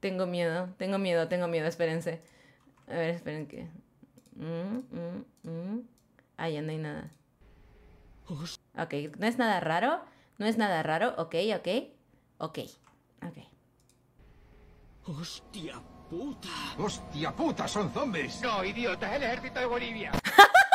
Tengo miedo, tengo miedo, tengo miedo, espérense. A ver, esperen que... Mm, mm, mm. Ah, ya no hay nada. Ok, no es nada raro. No es nada raro. Ok, ok. Ok, ok. ¡Hostia puta! ¡Hostia puta! ¡Son zombies! No, idiota, es el ejército de Bolivia.